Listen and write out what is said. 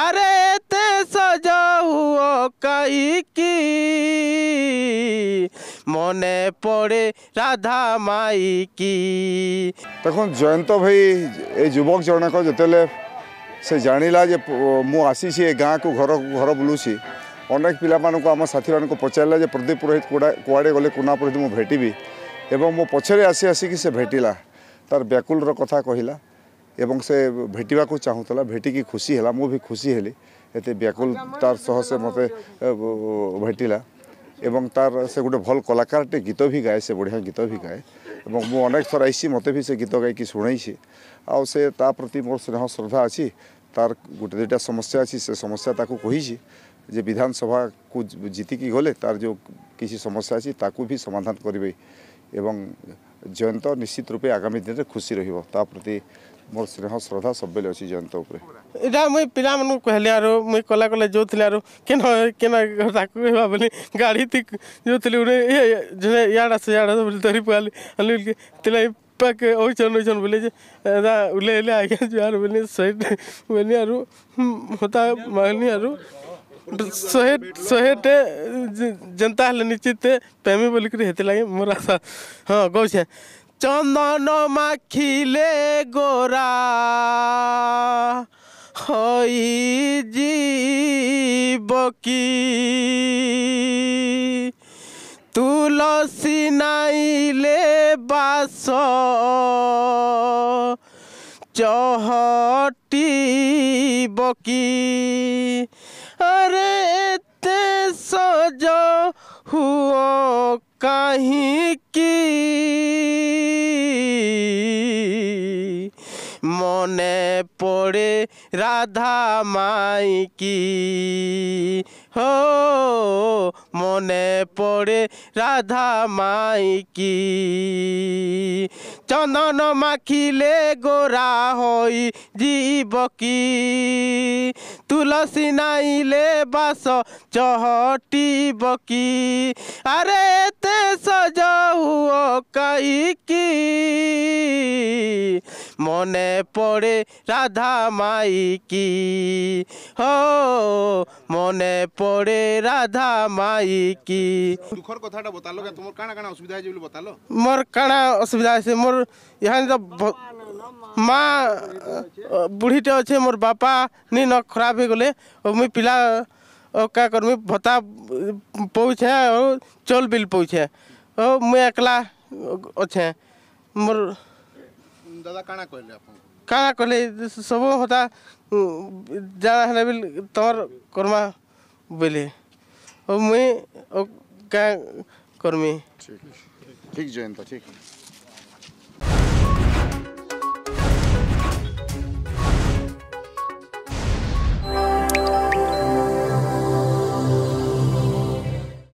अरे ते সজাও কাইকি মনে পড়ে রাধা মাইকি তখন জয়ন্ত ভাই এই যুবক জনক যেতলে সে জাঁলা যে মু আসিছি এ গাঁকু ঘর ঘর বুলুছি অনেক পিলামানকু আমার সাথী মানুষ পচারা যে প্রদীপ পুরোহিত কুয়াড়ে গলে কুনা পুরোহিত মু ভেটিবি এবং মো পছরে আসি আসিকি সে ভেটিলা তার ব্যাকুলর কথা কহিলা ଏବଂ ସେ ଭେଟିବାକୁ ଚାହୁଁଥିଲା ଭେଟିକି ଖୁସି ହେଲା ମୁଁ ବି ଖୁସି ହେଲି ଏତେ ବ୍ୟାକୁଳତାର ସହ ସେ ମୋତେ ଭେଟିଲା ଏବଂ ତାର ସେ ଗୋଟେ ଭଲ କଳାକାରଟେ ଗୀତ ବି ଗାଏ ସେ ବଢ଼ିଆ ଗୀତ ବି ଗାଏ ଏବଂ ମୁଁ ଅନେକ ଥର ଆଇଛି ମୋତେ ବି ସେ ଗୀତ ଗାଇକି ଶୁଣେଇଛି ଆଉ ସେ ତା ପ୍ରତି ମୋର ସ୍ନେହ ଶ୍ରଦ୍ଧା ଅଛି ତାର ଗୋଟେ ଦୁଇଟା ସମସ୍ୟା ଅଛି ସେ ସମସ୍ୟା ତାକୁ କହିଛି ଯେ ବିଧାନସଭାକୁ ଜିତିକି ଗଲେ ତାର ଯେଉଁ କିଛି ସମସ୍ୟା ଅଛି ତାକୁ ବି ସମାଧାନ କରିବେ ଏବଂ ଜୟନ୍ତ ନିଶ୍ଚିତ ରୂପେ ଆଗାମୀ ଦିନରେ ଖୁସି ରହିବ ତା ପ୍ରତି ମୋର ସ୍ନେହ ଶ୍ରଦ୍ଧା ସବୁବେଳେ ଅଛି ଜୟନ୍ତ ଉପରେ ଏଇଟା ମୁଇଁ ପିଲାମାନଙ୍କୁ କହିଲି ଆରୁ ମୁଇଁ କଲା କଲେ ଯୋଉଥିଲି ଆରୁ କେନ କେନ ତାକୁ ହେବା ବୋଲି ଗାଡ଼ି ତି ଯୋଉଥିଲି ଗୋଟେ ଇଆଡ଼େ ଆସ ଇଆଡ଼େ ବୋଲି ଧରି ପାଇଲି ହେଲେ ଥିଲା ପାଖେ ଓଇଛନ୍ ଓଇଛନ୍ ବୋଲେ ଯେ ଏଟା ଉଲେ ହେଲେ ଆଜ୍ଞା ଯୁଆର ବୋଲି ସହିତ ବୋଲି ଆରୁ ହତା ମାଗଲି ଆରୁ ଶହେ ଶହେଟେ ଯେନ୍ତା ହେଲେ ନିଶ୍ଚିତ ପ୍ରେମୀ ବୋଲିକରି ହେଥିଲାଗି ମୋର ଆଶା ହଁ କହୁଛେ চন্দন মাখিলে গোরা হই জীবকি তুলসী নাইলে বাস চহটিব কি আরে এতে সজ হুও কাহিক রাধা মাই কি হো মনে পড়ে রাধা মাই কি চন্দন মাখিলে গোরা হই জীব কি তুলসী নাইলে বাস চহটিব কি আরে তে সজাউ কাইকি মনে পড়ে রাধা মাইকি হো মনে পড়ে রাধা মাইকি দুখর কথাটা বতালো তোমার কানা কানা অসুবিধা হয়েছে বলে বতালো মোর কানা অসুবিধা হয়েছে মোর ইহান ମା ବୁଢ଼ୀଟେ ଅଛେ ମୋର ବାପା ନି ନ ଖରାପ ହେଇଗଲେ ମୁଇଁ ପିଲା କା କର୍ମି ଭତ୍ତା ପଉଛେ ଆଉ ଚଉଲ ବିଲ୍ ପଉଛେ ଆଉ ମୁଇଁ ଏକଲା ଅଛେ ମୋର ଦାଦା କାଣା କହିଲେ ଆପଣଙ୍କୁ କାଣା କହିଲେ ସବୁ ହତା ଜାଣା ହେଲେ ବି ତମର କର୍ମା ବୋଇଲେ ଆଉ ମୁଇଁ କାଁ କର୍ମି ଠିକ୍ ଜୟନ୍ତ ଠିକ୍